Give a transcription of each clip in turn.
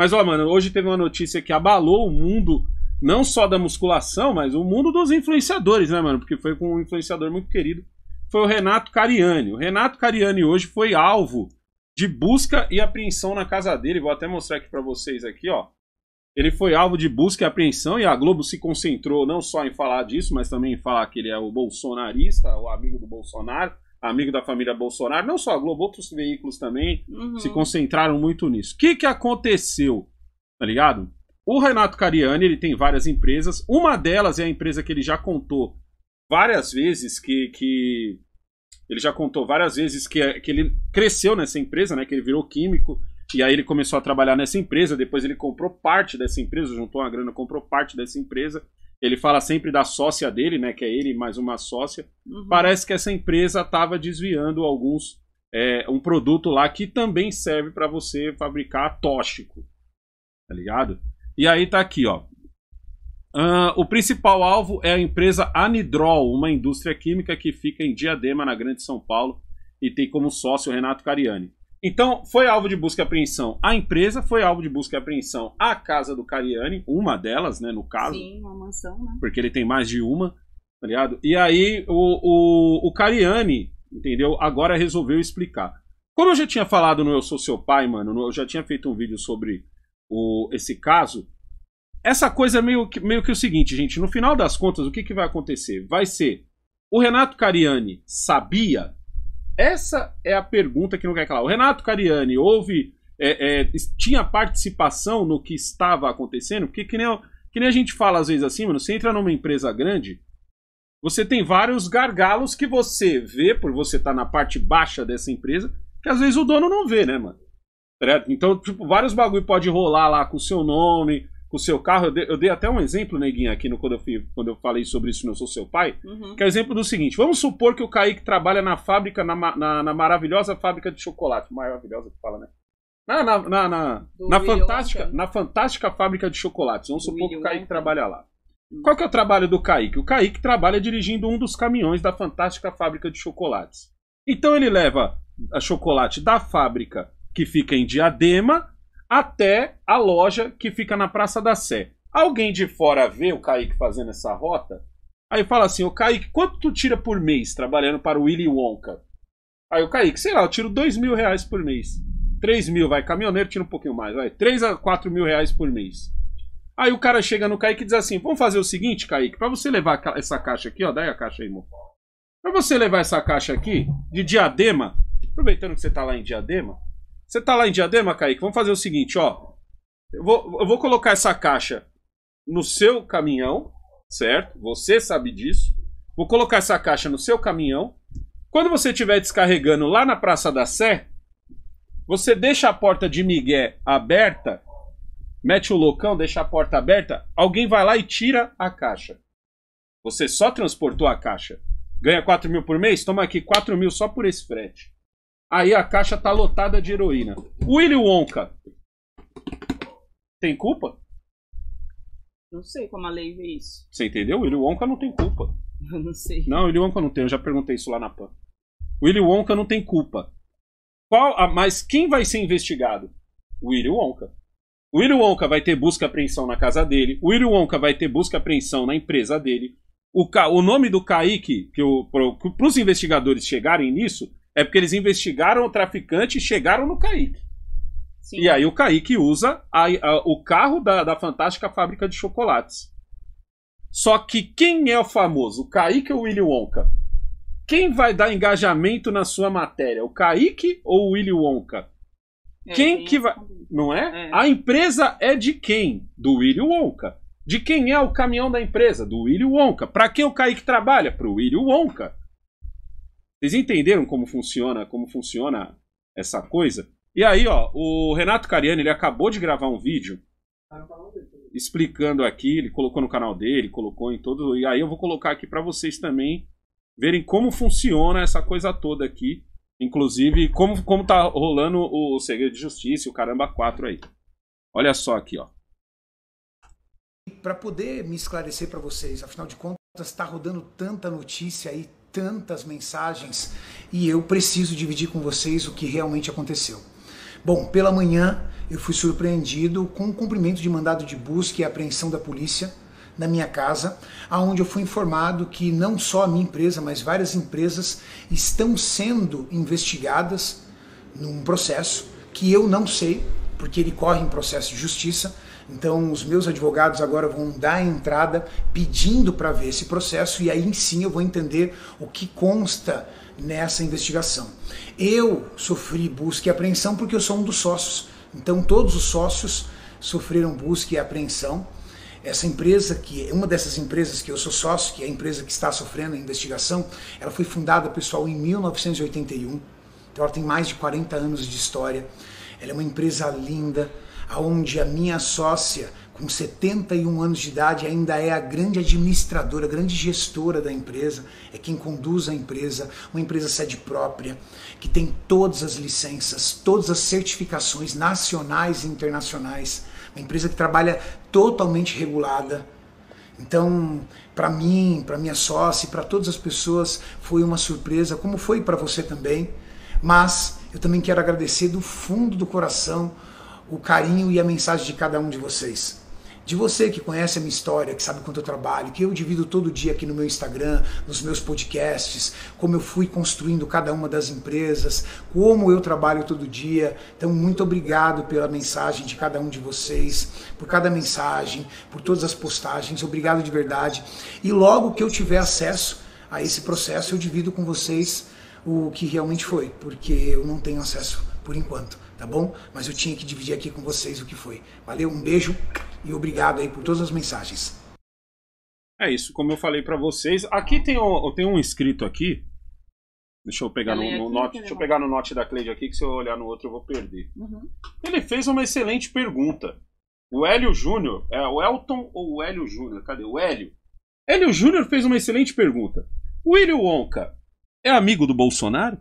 Mas, ó, mano, hoje teve uma notícia que abalou o mundo, não só da musculação, mas o mundo dos influenciadores, né, mano? Porque foi com um influenciador muito querido, foi o Renato Cariani. O Renato Cariani hoje foi alvo de busca e apreensão na casa dele. Vou até mostrar aqui para vocês aqui, ó. Ele foi alvo de busca e apreensão e a Globo se concentrou não só em falar disso, mas também em falar que ele é o bolsonarista, o amigo do Bolsonaro amigo da família Bolsonaro, não só a Globo, outros veículos também uhum. se concentraram muito nisso. O que, que aconteceu? Tá ligado? O Renato Cariani, ele tem várias empresas. Uma delas é a empresa que ele já contou várias vezes que, que ele já contou várias vezes que, que ele cresceu nessa empresa, né? Que ele virou químico e aí ele começou a trabalhar nessa empresa. Depois ele comprou parte dessa empresa, juntou uma grana, comprou parte dessa empresa ele fala sempre da sócia dele, né? Que é ele mais uma sócia. Uhum. Parece que essa empresa estava desviando alguns é, um produto lá que também serve para você fabricar tóxico, tá ligado? E aí tá aqui, ó. Uh, o principal alvo é a empresa Anidrol, uma indústria química que fica em Diadema, na Grande São Paulo, e tem como sócio o Renato Cariani. Então, foi alvo de busca e apreensão a empresa, foi alvo de busca e apreensão a casa do Cariani, uma delas, né, no caso. Sim, uma mansão, né? Porque ele tem mais de uma, tá ligado? E aí, o, o, o Cariani, entendeu? Agora resolveu explicar. Como eu já tinha falado no Eu Sou Seu Pai, mano, eu já tinha feito um vídeo sobre o, esse caso, essa coisa é meio que, meio que o seguinte, gente. No final das contas, o que, que vai acontecer? Vai ser. O Renato Cariani sabia essa é a pergunta que não quer calar. O Renato Cariani, houve. É, é, tinha participação no que estava acontecendo? Porque que nem, que nem a gente fala às vezes assim, mano, você entra numa empresa grande, você tem vários gargalos que você vê, por você estar tá na parte baixa dessa empresa, que às vezes o dono não vê, né, mano? Então, tipo, vários bagulho pode rolar lá com o seu nome, com o seu carro. Eu dei, eu dei até um exemplo, neguinha aqui no, quando, eu fui, quando eu falei sobre isso no Sou Seu Pai, uhum. que é o exemplo do seguinte: vamos supor que o Kaique trabalha na fábrica, na, na, na maravilhosa fábrica de chocolate. Maravilhosa que fala, né? Na, na, na, na, na fantástica, na fantástica fábrica de chocolates. Vamos do supor que o Kaique trabalha lá. Uhum. Qual que é o trabalho do Kaique? O Kaique trabalha dirigindo um dos caminhões da fantástica fábrica de chocolates. Então ele leva a chocolate da fábrica que fica em Diadema até a loja que fica na Praça da Sé. Alguém de fora vê o Kaique fazendo essa rota, aí fala assim: o Kaique, quanto tu tira por mês trabalhando para o Willy Wonka? Aí o Kaique, sei lá, eu tiro dois mil reais por mês. Três mil, vai, caminhoneiro tira um pouquinho mais, vai. três a quatro mil reais por mês. Aí o cara chega no Kaique e diz assim: vamos fazer o seguinte, Kaique, para você levar essa caixa aqui, ó, dá a caixa aí, irmão. Pra você levar essa caixa aqui, de diadema, aproveitando que você tá lá em diadema, você tá lá em Diadema, Kaique? Vamos fazer o seguinte, ó. Eu vou, eu vou colocar essa caixa no seu caminhão, certo? Você sabe disso. Vou colocar essa caixa no seu caminhão. Quando você estiver descarregando lá na Praça da Sé, você deixa a porta de Miguel aberta, mete o loucão, deixa a porta aberta, alguém vai lá e tira a caixa. Você só transportou a caixa. Ganha 4 mil por mês? Toma aqui 4 mil só por esse frete. Aí a caixa tá lotada de heroína. Willy Wonka. Tem culpa? Não sei como a lei vê isso. Você entendeu? Willy Wonka não tem culpa. Eu não sei. Não, Willy Wonka não tem. Eu já perguntei isso lá na PAN. Willy Wonka não tem culpa. Qual, mas quem vai ser investigado? Willy Wonka. Willy Wonka vai ter busca e apreensão na casa dele. Willy Wonka vai ter busca e apreensão na empresa dele. O, o nome do Kaique, que para os investigadores chegarem nisso, é porque eles investigaram o traficante e chegaram no Kaique. Sim. E aí o Kaique usa a, a, o carro da, da fantástica fábrica de chocolates. Só que quem é o famoso? O Kaique ou o Willy Wonka? Quem vai dar engajamento na sua matéria? O Kaique ou o Willy Wonka? É, quem que vai. Não é? é? A empresa é de quem? Do Willy Wonka. De quem é o caminhão da empresa? Do Willy Wonka. Para quem o Kaique trabalha? Para o Willy Wonka. Vocês entenderam como funciona, como funciona essa coisa? E aí, ó, o Renato Cariani, ele acabou de gravar um vídeo explicando aqui, ele colocou no canal dele, colocou em todo, e aí eu vou colocar aqui para vocês também verem como funciona essa coisa toda aqui, inclusive como como tá rolando o, segredo de justiça, o caramba 4 aí. Olha só aqui, ó. Para poder me esclarecer para vocês, afinal de contas está rodando tanta notícia aí, tantas mensagens e eu preciso dividir com vocês o que realmente aconteceu. Bom, pela manhã eu fui surpreendido com o cumprimento de mandado de busca e apreensão da polícia na minha casa, aonde eu fui informado que não só a minha empresa, mas várias empresas estão sendo investigadas num processo que eu não sei porque ele corre em processo de justiça. Então, os meus advogados agora vão dar entrada pedindo para ver esse processo e aí sim eu vou entender o que consta nessa investigação. Eu sofri busca e apreensão porque eu sou um dos sócios. Então, todos os sócios sofreram busca e apreensão. Essa empresa, que é uma dessas empresas que eu sou sócio, que é a empresa que está sofrendo a investigação, ela foi fundada, pessoal, em 1981. Então, ela tem mais de 40 anos de história. Ela é uma empresa linda, aonde a minha sócia, com 71 anos de idade, ainda é a grande administradora, a grande gestora da empresa, é quem conduz a empresa, uma empresa sede própria, que tem todas as licenças, todas as certificações nacionais e internacionais, uma empresa que trabalha totalmente regulada. Então, para mim, para minha sócia, para todas as pessoas, foi uma surpresa, como foi para você também. Mas eu também quero agradecer do fundo do coração o carinho e a mensagem de cada um de vocês. De você que conhece a minha história, que sabe quanto eu trabalho, que eu divido todo dia aqui no meu Instagram, nos meus podcasts, como eu fui construindo cada uma das empresas, como eu trabalho todo dia. Então, muito obrigado pela mensagem de cada um de vocês, por cada mensagem, por todas as postagens. Obrigado de verdade. E logo que eu tiver acesso a esse processo, eu divido com vocês o que realmente foi, porque eu não tenho acesso por enquanto, tá bom? Mas eu tinha que dividir aqui com vocês o que foi. Valeu, um beijo e obrigado aí por todas as mensagens. É isso, como eu falei para vocês. Aqui tem um, tem um inscrito aqui. Deixa eu pegar no, no note, né? deixa eu pegar no note da Cleide aqui que se eu olhar no outro eu vou perder. Uhum. Ele fez uma excelente pergunta. O Hélio Júnior, é o Elton ou o Hélio Júnior? Cadê o Hélio? Hélio Júnior fez uma excelente pergunta. O William Wonka é amigo do Bolsonaro?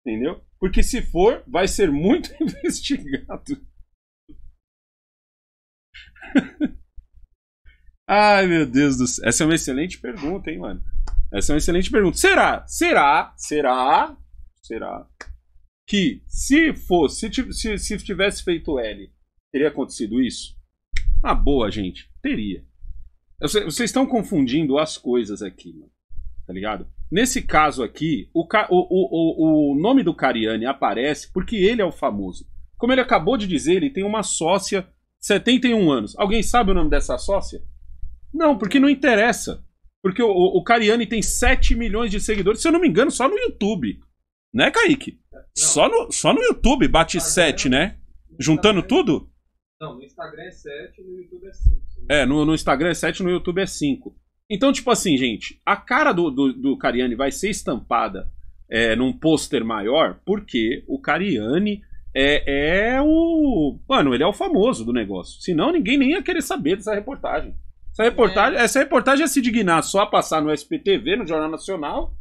Entendeu? Porque se for, vai ser muito investigado. Ai, meu Deus do céu. Essa é uma excelente pergunta, hein, mano? Essa é uma excelente pergunta. Será? Será? Será? Será? Que se fosse, se, se, tivesse feito L, teria acontecido isso? Na ah, boa, gente, teria. Vocês estão confundindo as coisas aqui, mano. Tá ligado? Nesse caso aqui, o, o, o, o nome do Cariani aparece porque ele é o famoso. Como ele acabou de dizer, ele tem uma sócia, 71 anos. Alguém sabe o nome dessa sócia? Não, porque não interessa. Porque o, o, Cariani tem 7 milhões de seguidores, se eu não me engano, só no YouTube. Né, Kaique? Só no, só no YouTube bate 7, né? Juntando é tudo? Não, no Instagram é 7, no YouTube é 5. É, no, no Instagram é 7, no YouTube é 5. Então, tipo assim, gente, a cara do, do, do Cariani vai ser estampada é, num pôster maior, porque o Cariani é, é, o. Mano, ele é o famoso do negócio. Senão ninguém nem ia querer saber dessa reportagem. Essa é. reportagem, é. essa reportagem ia se dignar só a passar no SPTV, no Jornal Nacional,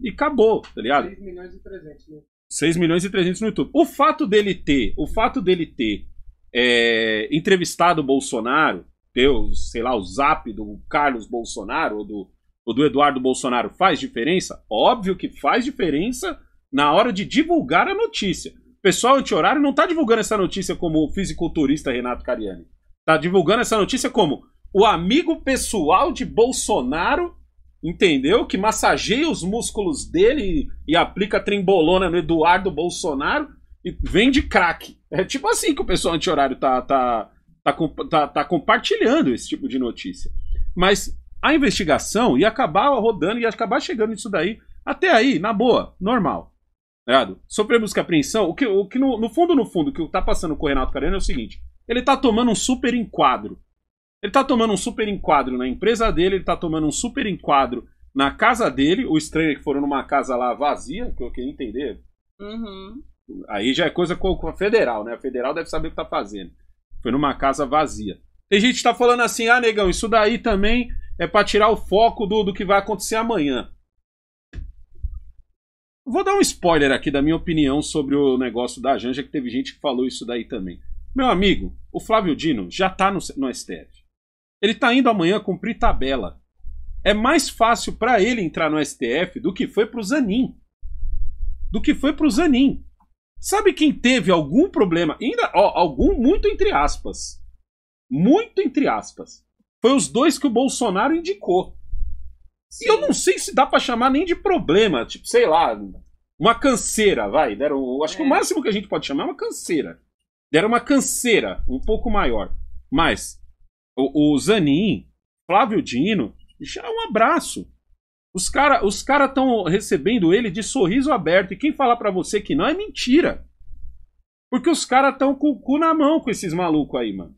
e acabou, tá ligado? 6 milhões e 300 no 6 milhões e 300 no YouTube. O fato dele ter, o fato dele ter é, entrevistado o Bolsonaro ter, sei lá, o zap do Carlos Bolsonaro ou do, ou do Eduardo Bolsonaro faz diferença? Óbvio que faz diferença na hora de divulgar a notícia. O pessoal anti-horário não está divulgando essa notícia como o fisiculturista Renato Cariani. Está divulgando essa notícia como o amigo pessoal de Bolsonaro, entendeu? Que massageia os músculos dele e, e aplica trembolona no Eduardo Bolsonaro e vende crack. É tipo assim que o pessoal anti-horário tá, tá, Tá, tá, tá compartilhando esse tipo de notícia. Mas a investigação ia acabar rodando, ia acabar chegando nisso daí. Até aí, na boa, normal. Errado? Tá Sobre a busca apreensão, o que, o que no, no, fundo, no fundo, o que tá passando com o Renato Cariano é o seguinte: ele tá tomando um super enquadro. Ele tá tomando um super enquadro na empresa dele, ele tá tomando um super enquadro na casa dele. O estranho é que foram numa casa lá vazia, que eu queria entender. Uhum. Aí já é coisa com a federal, né? A federal deve saber o que tá fazendo. Foi numa casa vazia. Tem gente que tá falando assim, ah, negão, isso daí também é para tirar o foco do, do que vai acontecer amanhã. Vou dar um spoiler aqui da minha opinião sobre o negócio da Janja, que teve gente que falou isso daí também. Meu amigo, o Flávio Dino já está no, no STF. Ele está indo amanhã cumprir tabela. É mais fácil para ele entrar no STF do que foi para o Zanin. Do que foi para o Zanin. Sabe quem teve algum problema? Ainda, ó, algum muito entre aspas. Muito entre aspas. Foi os dois que o Bolsonaro indicou. Sim. E eu não sei se dá para chamar nem de problema, tipo, sei lá, uma canseira, vai. Deram, acho é. que o é. máximo que a gente pode chamar é uma canseira. Deram uma canseira um pouco maior. Mas o, o Zanin, Flávio Dino, já é um abraço. Os caras os cara estão recebendo ele de sorriso aberto. E quem falar para você que não é mentira. Porque os caras estão com o cu na mão com esses malucos aí, mano.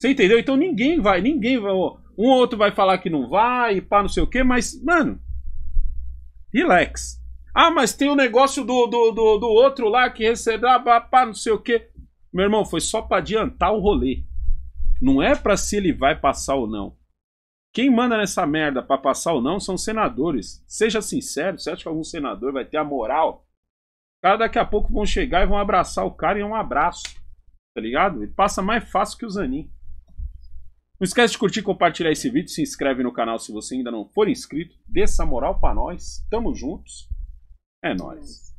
Você entendeu? Então ninguém vai, ninguém vai. Um ou outro vai falar que não vai, pá, não sei o quê, mas, mano. Relax. Ah, mas tem o um negócio do, do, do, do, outro lá que recebeu, ah, pá, pá, não sei o quê. Meu irmão, foi só para adiantar o rolê. Não é para se ele vai passar ou não. Quem manda nessa merda para passar ou não são senadores. Seja sincero, você acha que algum senador vai ter a moral? Cara, daqui a pouco vão chegar e vão abraçar o cara e é um abraço. Tá ligado? Ele passa mais fácil que o Zanin. Não esquece de curtir, compartilhar esse vídeo, se inscreve no canal se você ainda não for inscrito. Dê essa moral pra nós. Tamo juntos. É nóis.